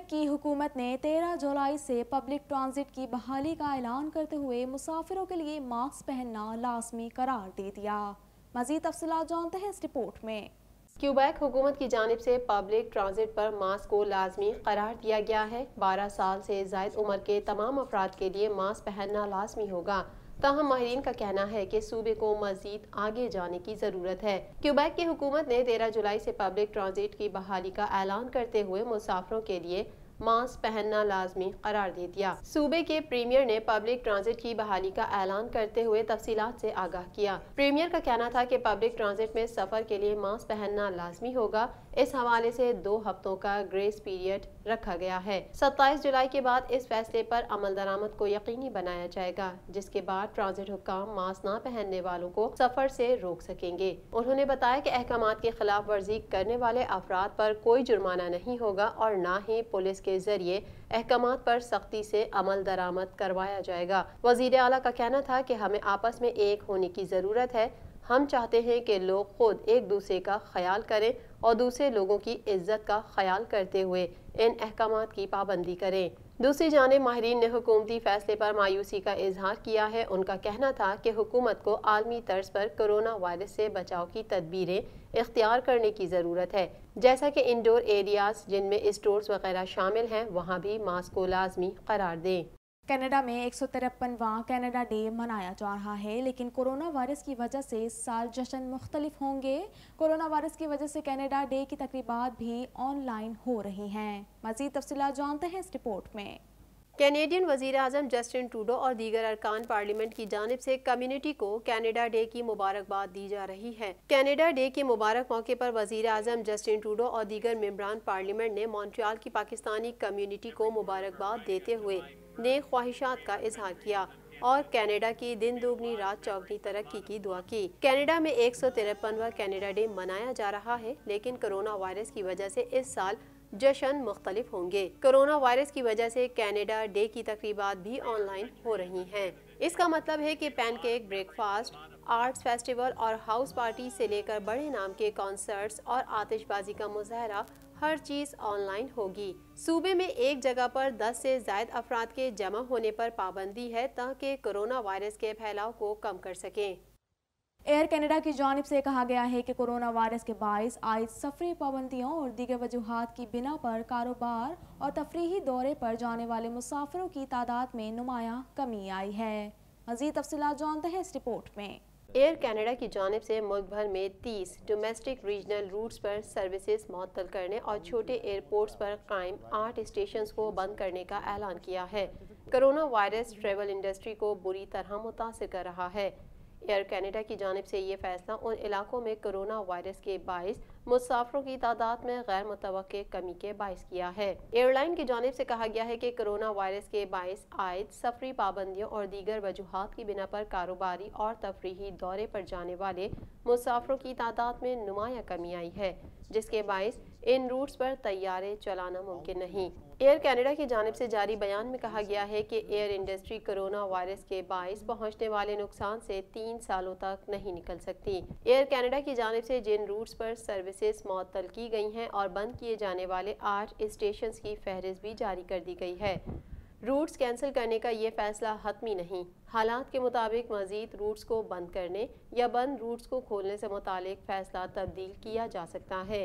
Quebec की हुकूमत ने 13 जुलाई से पब्लिक ट्रांजिट की बहाली का ऐलान करते हुए मुसाफिरों के लिए मास्क पहनना लाजमी करार दे दिया मजीद तफसी जानते हैं इस रिपोर्ट में क्यूबैक हुकूमत की जानब से पब्लिक ट्रांजिट पर मास्क को लाजमी करार दिया गया है बारह साल से जायद उम्र के तमाम अफराद के लिए मास्क पहनना लाजमी होगा ताहम माहरीन का कहना है की सूबे को मजीद आगे जाने की ज़रूरत है क्यूबैक की हुकूमत ने तेरह जुलाई ऐसी पब्लिक ट्रांजिट की बहाली का ऐलान करते हुए मुसाफरों के लिए मास्क पहनना लाजमी करार दे दिया सूबे के प्रीमियर ने पब्लिक ट्रांजिट की बहाली का ऐलान करते हुए तफसी से आगाह किया प्रीमियर का कहना था की पब्लिक ट्रांजिट में सफर के लिए मास्क पहनना लाजमी होगा इस हवाले से दो हफ्तों का ग्रेस पीरियड रखा गया है सत्ताईस जुलाई के बाद इस फैसले पर अमल दरामद को यकीनी बनाया जाएगा जिसके बाद ट्रांजिट हुकाम मास्क न पहनने वालों को सफर से रोक सकेंगे उन्होंने बताया कि अहकाम के खिलाफ वर्जी करने वाले अफराद पर कोई जुर्माना नहीं होगा और न ही पुलिस के जरिए अहकाम पर सख्ती से अमल दरामद करवाया जाएगा वजीर अला का कहना था की हमें आपस में एक होने की जरूरत है हम चाहते हैं कि लोग खुद एक दूसरे का ख्याल करें और दूसरे लोगों की इज्जत का ख्याल करते हुए इन अहकाम की पाबंदी करें दूसरी जाने माहरीन ने हुकूमती फैसले पर मायूसी का इजहार किया है उनका कहना था कि हुकूमत को आलमी तर्ज पर कोरोना वायरस से बचाव की तदबीरें इख्तियार करने की ज़रूरत है जैसा कि इंडोर एरियाज जिनमें स्टोर्स वगैरह शामिल हैं वहाँ भी मास्क को लाजमी करार दें कनाडा में एक सौ तिरपनवा कनाडा डे मनाया जा रहा है लेकिन कोरोना वायरस की वजह से इस साल जश्न मुख्तलिफ होंगे कोरोना वायरस की वजह से कनाडा डे की तकरीबा भी ऑनलाइन हो रही हैं मजीद तफसी जानते हैं इस रिपोर्ट में कैनेडियन वजीर अजम जस्टिन टूडो और दीगर अरकान पार्लियामेंट की जानब से कम्युनिटी को कैनेडा डे की मुबारकबाद दी जा रही है कैनेडा डे के मुबारक मौके पर वजीर अजम जस्टिन टूडो और दीगर मेम्बरान पार्लियामेंट ने मॉन्ट्रियाल की पाकिस्तानी कम्युनिटी को मुबारकबाद देते हुए ने ख्वाहिशात का इजहार किया और कनाडा की दिन दोगनी रात चौगनी तरक्की की दुआ की कनाडा में एक सौ तिरपनवा कैनेडा डे मनाया जा रहा है लेकिन कोरोना वायरस की वजह से इस साल जश्न मुख्तलिफ होंगे कोरोना वायरस की वजह से कनाडा डे की तकरीबा भी ऑनलाइन हो रही हैं। इसका मतलब है कि पैनकेक ब्रेकफास्ट आर्ट्स फेस्टिवल और हाउस पार्टी से लेकर बड़े नाम के कॉन्सर्ट्स और आतिशबाजी का मुजाहरा हर चीज़ ऑनलाइन होगी सूबे में एक जगह पर 10 से जायद अफराद के जमा होने पर पाबंदी है ताकि कोरोना वायरस के फैलाव को कम कर सकें एयर कनाडा की जानब से कहा गया है कि कोरोना वायरस के बायस आय सफरी पाबंदियों और दीगर वजूहत की बिना पर कारोबार और तफरी दौरे पर जाने वाले मुसाफिरों की तादाद में नुमाया कमी आई है मजीद तफसला जानते हैं इस रिपोर्ट में एयर कनाडा की जानब से मुल्क भर में 30 डोमेस्टिक रीजनल रूट्स पर सर्विसेज मअतल करने और छोटे एयरपोर्ट्स पर कायम आठ स्टेशन को बंद करने का ऐलान किया है कोरोना वायरस ट्रेवल इंडस्ट्री को बुरी तरह मुतासर कर रहा है एयर कनाडा की जानब से ये फैसला उन इलाकों में कोरोना वायरस के बायस मुसाफरों की तादाद में गैर मुतव कमी के बायस किया है एयरलाइन की जानब से कहा गया है कि कोरोना वायरस के बायस आयद सफरी पाबंदियों और दीगर वजूहत की बिना पर कारोबारी और तफरी दौरे पर जाने वाले मुसाफरों की तादाद में नुमाया कमी आई है जिसके बायस इन रूट्स पर तैयारे चलाना मुमकिन नहीं एयर कैनेडा की जानब से जारी बयान में कहा गया है कि एयर इंडस्ट्री कोरोना वायरस के बायस पहुंचने वाले नुकसान से तीन सालों तक नहीं निकल सकती एयर कैनेडा की जानब से जिन रूट्स पर सर्विस सर्विसेज मअतल की गई हैं और बंद किए जाने वाले आठ स्टेशन की फहरिस्त भी जारी कर दी गई है रूट्स कैंसिल करने का ये फैसला हतमी नहीं हालात के मुताबिक मजीद रूट्स को बंद करने या बंद रूट्स को खोलने से मुतल फैसला तब्दील किया जा सकता है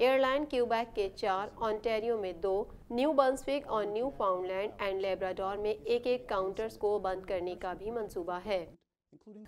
एयरलाइन क्यूबैक के चार ऑनटेरियो में दो न्यू बंसविक और न्यू फाउंडलैंड एंड लेब्राडोर में एक एक काउंटर्स को बंद करने का भी मंसूबा है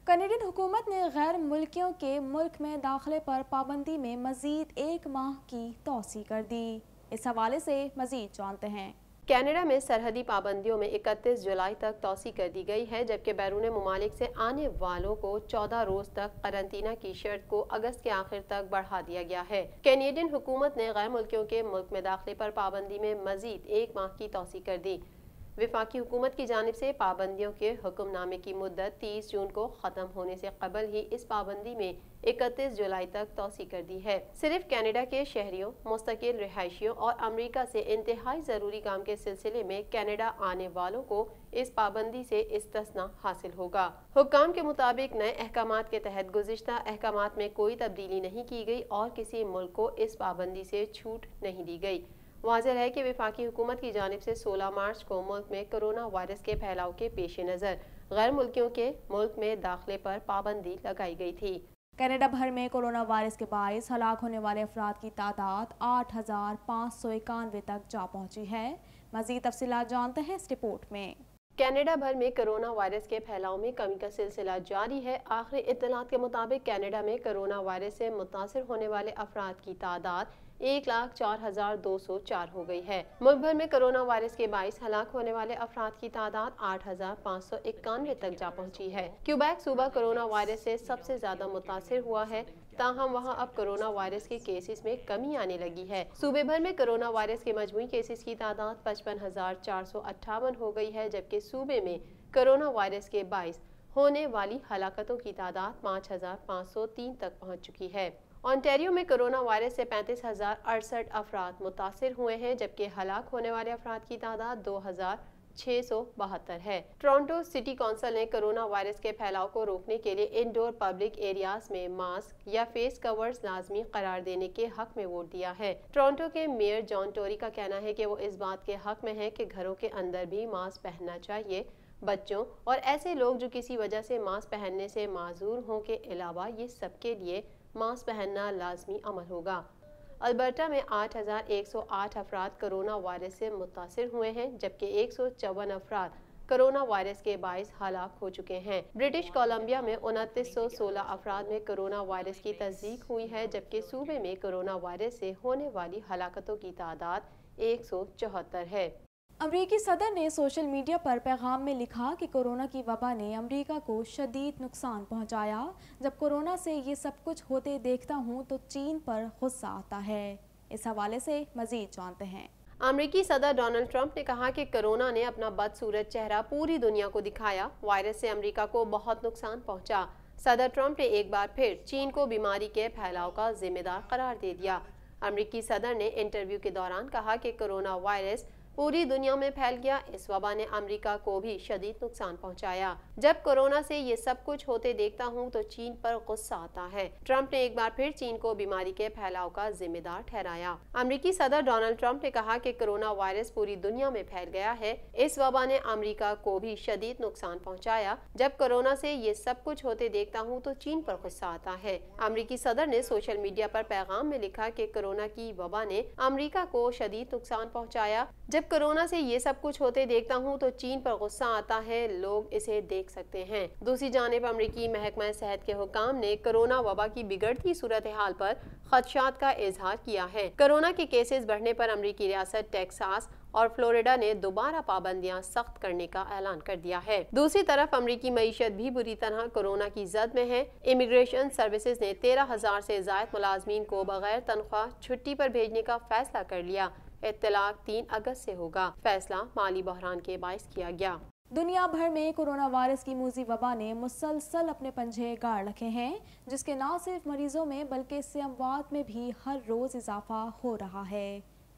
कनेडियन हुकूमत ने गैर मुल्कियों के मुल्क में दाखिले पर पाबंदी में मजीद एक माह की तोसी कर दी इस हवाले से मजीद जानते हैं कनाडा में सरहदी पाबंदियों में 31 जुलाई तक तोसी कर दी गई है जबकि बैरून ममालिक से आने वालों को 14 रोज तक करंतना की शर्त को अगस्त के आखिर तक बढ़ा दिया गया है कैनेडियन हुकूमत ने गैर मुल्कियों के मुल्क में दाखिले पर पाबंदी में मजीद एक माह की तोसी कर दी विफाकी हुकूमत की जानब से पाबंदियों के हुक्मनामे की मुद्दत 30 जून को ख़त्म होने से कबल ही इस पाबंदी में 31 जुलाई तक तोसी कर दी है सिर्फ कनाडा के शहरियों मुस्तकिल रिहायशियों और अमेरिका से इंतहाई ज़रूरी काम के सिलसिले में कनाडा आने वालों को इस पाबंदी से इस्तना हासिल होगा हुक्म के मुताबिक नए अहकाम के तहत गुजशत अहकाम में कोई तब्दीली नहीं की गई और किसी मुल्क को इस पाबंदी से छूट नहीं दी गई वाजह है कि विफाकी हुकूमत की जानब से 16 मार्च को मुल्क में कोरोना वायरस के फैलाव के पेश नज़र गैर मुल्कियों के मुल्क में दाखिले पर पाबंदी लगाई गई थी कनाडा भर में कोरोना वायरस के बायस हलाक होने वाले अफराद की तादाद आठ हज़ार पाँच सौ इक्यानवे तक जा पहुँची है मजीद तफसी जानते हैं इस रिपोर्ट में कनाडा भर में कोरोना वायरस के फैलाव में कमी का सिलसिला जारी है आखिरी इतलात के मुताबिक कनाडा में कोरोना वायरस से मुतासर होने वाले अफराद की तादाद एक लाख चार हजार दो सौ चार हो गई है मुल्क भर में कोरोना वायरस के बाईस हलाक होने वाले अफराद की तादाद आठ हजार पाँच सौ इक्यानवे तक जा पहुँची है क्यूबैक सूबा कोरोना वायरस से सबसे ज्यादा मुतासर हुआ है ताहम वहाँ अब कोरोना वायरस के केसेस में कमी आने लगी है सूबे भर में कोरोना वायरस के मजमू केसेस की तादाद पचपन हजार चार सौ अट्ठावन हो गई है जबकि सूबे में कोरोना वायरस के बाईस होने वाली हलाकतों की तादाद पाँच हजार पाँच सौ तीन तक पहुँच चुकी है ऑनटेरियो में कोरोना वायरस से पैंतीस हज़ार अड़सठ अफराद मुतासर हुए हैं जबकि हलाक होने वाले अफराद की तादाद दो हज़ार छः सौ बहत्तर है टोरंटो सिटी काउंसिल ने कोरोना वायरस के फैलाव को रोकने के लिए इनडोर पब्लिक एरियाज में मास्क या फेस कवर्स लाजमी करार देने के हक में वोट दिया है टोरंटो के मेयर जॉन टोरी का कहना है कि वो इस बात के हक में है कि घरों के अंदर भी मास्क पहनना चाहिए बच्चों और ऐसे लोग जो किसी वजह से मास्क पहनने से माजूर हों के अलावा ये सबके लिए मास्क पहनना लाजमी अमल होगा अल्बर्टा में 8,108 अफराद कोरोना वायरस से मुतासर हुए हैं जबकि एक सौ चौवन अफराद कोरोना वायरस के बायस हलाक हो चुके हैं ब्रिटिश कोलंबिया में उनतीस सौ सोलह अफराद में कोरोना वायरस की तस्दीक हुई है जबकि सूबे में कोरोना वायरस से होने वाली हलाकतों की तादाद एक सौ चौहत्तर है अमरीकी सदर ने सोशल मीडिया पर पैगाम में लिखा कि कोरोना की वबा ने अमरीका को शदीद नुकसान पहुंचाया जब कोरोना से ये सब कुछ होते देखता हूं तो चीन पर गुस्सा आता है इस हवाले से मज़ीद जानते हैं अमरीकी सदर डोनाल्ड ट्रंप ने कहा कि कोरोना ने अपना बदसूरत चेहरा पूरी दुनिया को दिखाया वायरस से अमरीका को बहुत नुकसान पहुँचा सदर ट्रंप ने एक बार फिर चीन को बीमारी के फैलाव का जिम्मेदार करार दे दिया अमरीकी सदर ने इंटरव्यू के दौरान कहा कि कोरोना वायरस पूरी दुनिया में फैल गया इस वबा ने अमेरिका को भी शदीद नुकसान पहुंचाया। जब कोरोना से ये सब कुछ होते देखता हूं तो चीन पर गुस्सा आता है ट्रंप ने एक बार फिर चीन को बीमारी के फैलाव का जिम्मेदार ठहराया अमरीकी सदर डोनाल्ड ट्रंप ने कहा की कोरोना वायरस पूरी दुनिया में फैल गया है इस वबा ने अमरीका को भी शदीद नुकसान पहुँचाया जब कोरोना ऐसी ये सब कुछ होते देखता हूँ तो चीन पर गुस्सा आता है अमरीकी सदर ने सोशल मीडिया आरोप पैगाम में लिखा की कोरोना की वबा ने अमरीका को शदीद नुकसान पहुँचाया जब जब कोरोना से ये सब कुछ होते देखता हूँ तो चीन पर गुस्सा आता है लोग इसे देख सकते हैं दूसरी जानब अमरीकी महकमा सेहत के हुकाम ने कोरोना वबा की बिगड़ती सूरत हाल पर खदशात का इजहार किया है कोरोना के केसेस बढ़ने पर अमरीकी रियासत टेक्सास और फ्लोरिडा ने दोबारा पाबंदियां सख्त करने का ऐलान कर दिया है दूसरी तरफ अमरीकी मीशत भी बुरी तरह कोरोना की जद में है इमिग्रेशन सर्विसेज ने तेरह हजार ऐसी जायद मुलाजमीन को बगैर तनख्वाह छुट्टी पर भेजने का फैसला कर लिया इतलाक तीन अगस्त से होगा फैसला माली बहरान के बायस किया गया दुनिया भर में कोरोना वायरस की मूजी वबा ने मुसलसल अपने पंजे गाड़ रखे हैं जिसके ना सिर्फ मरीजों में बल्कि इससे अमवात में भी हर रोज़ इजाफा हो रहा है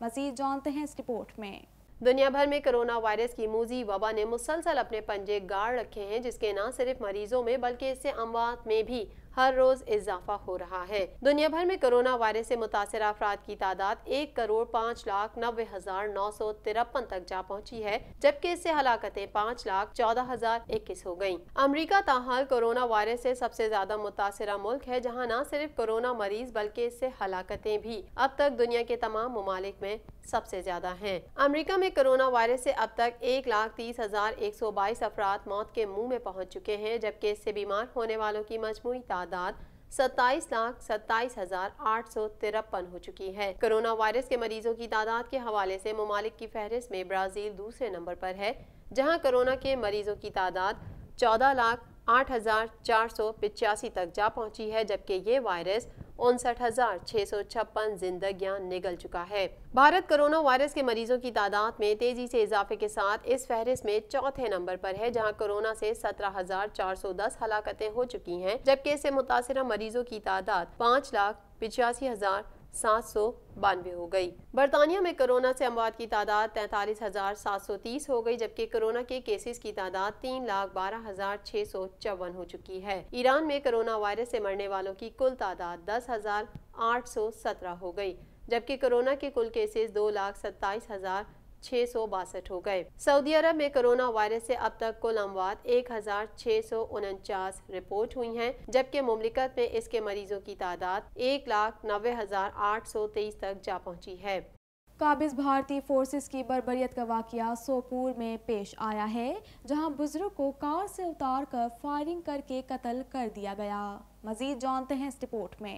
मजीद जानते हैं इस रिपोर्ट में दुनिया भर में कोरोना वायरस की मूजी वबा ने मुसलसल अपने पंजे गाड़ रखे हैं जिसके ना सिर्फ मरीजों में बल्कि इससे अमवात में भी हर रोज इजाफा हो रहा है दुनिया भर में कोरोना वायरस ऐसी मुतासर अफराद की तादाद एक करोड़ पाँच लाख नब्बे हजार नौ सौ तिरपन तक जा पहुँची है जबकि इससे हलाकतें पाँच लाख चौदह हजार इक्कीस हो गयी अमरीका ताहाल कोरोना वायरस ऐसी सबसे ज्यादा मुतासर मुल्क है जहाँ न सिर्फ कोरोना मरीज बल्कि इससे हलाकतें भी अब तक दुनिया के तमाम ममालिक में सबसे ज्यादा हैं। अमेरिका में कोरोना वायरस से अब तक एक लाख तीस हजार एक सौ बाईस अफराद मौत के मुंह में पहुंच चुके हैं जबकि इससे बीमार होने वालों की मजमू तादाद तादाद सत्ताईस लाख सत्ताईस हजार आठ सौ तिरपन हो चुकी है कोरोना वायरस के मरीजों की तादाद के हवाले से ममालिक की फहरिस्त में ब्राज़ील दूसरे नंबर पर है जहां कोरोना के मरीजों की तादाद चौदह लाख आठ हजार चार सौ पिचासी तक जा पहुंची है जबकि ये वायरस उनसठ हजार छह सौ छप्पन जिंदगियां निगल चुका है भारत कोरोना वायरस के मरीजों की तादाद में तेजी से इजाफे के साथ इस फहरिस्त में चौथे नंबर पर है जहां कोरोना से 17,410 हलाकतें हो चुकी हैं जबकि इससे मुतासर मरीजों की तादाद पाँच लाख पिचासी हजार सात सौ बानवे हो गई बरतानिया में कोरोना से अमवात की तादाद तैतालीस हजार सात सौ तीस हो गई जबकि कोरोना के केसेस की तादाद तीन लाख बारह हजार छह सौ चौवन हो चुकी है ईरान में कोरोना वायरस से मरने वालों की कुल तादाद दस हजार आठ सौ सत्रह हो गई जबकि कोरोना के कुल केसेस दो लाख सत्ताईस हजार छह सौ बासठ हो गए सऊदी अरब में कोरोना वायरस से अब तक कुल अमवात एक हजार सौ उनचास रिपोर्ट हुई हैं, जबकि मुमलिकत में इसके मरीजों की तादाद एक लाख नब्बे हजार आठ सौ तेईस तक जा पहुंची है काबिज भारतीय फोर्सेस की बर्बरियत का वाक़ सोपुर में पेश आया है जहां बुजुर्ग को कार से उतार कर फायरिंग करके कत्ल कर दिया गया मजीद जानते हैं इस रिपोर्ट में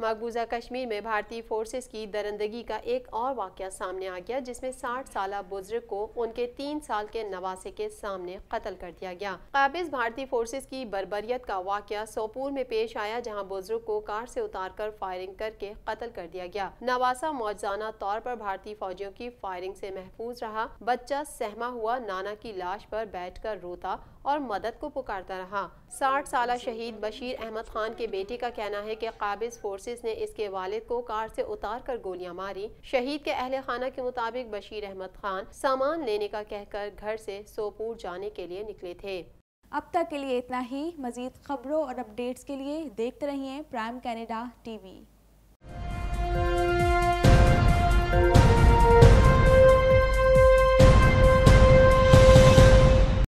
मकबूजा कश्मीर में भारतीय फोर्सेस की दरंदगी का एक और वाक़ सामने आ गया जिसमें 60 साल बुजुर्ग को उनके तीन साल के नवासे के सामने कत्ल कर दिया गया काबिज भारतीय फोर्सेस की बरबरीत का वाक़ सोपुर में पेश आया जहां बुजुर्ग को कार से उतारकर फायरिंग करके कत्ल कर दिया गया नवासा मौजाना तौर पर भारतीय फौजियों की फायरिंग से महफूज रहा बच्चा सहमा हुआ नाना की लाश पर बैठ रोता और मदद को पुकारता रहा साठ साल शहीद बशीर अहमद खान के बेटे का कहना है कि काबिज फोर्सेस ने इसके वालिद को कार से उतार कर गोलियां मारी शहीद के अहल खाना के मुताबिक बशीर अहमद खान सामान लेने का कहकर घर से सोपुर जाने के लिए निकले थे अब तक के लिए इतना ही मजीद खबरों और अपडेट्स के लिए देखते रहिए प्राइम कैनेडा टीवी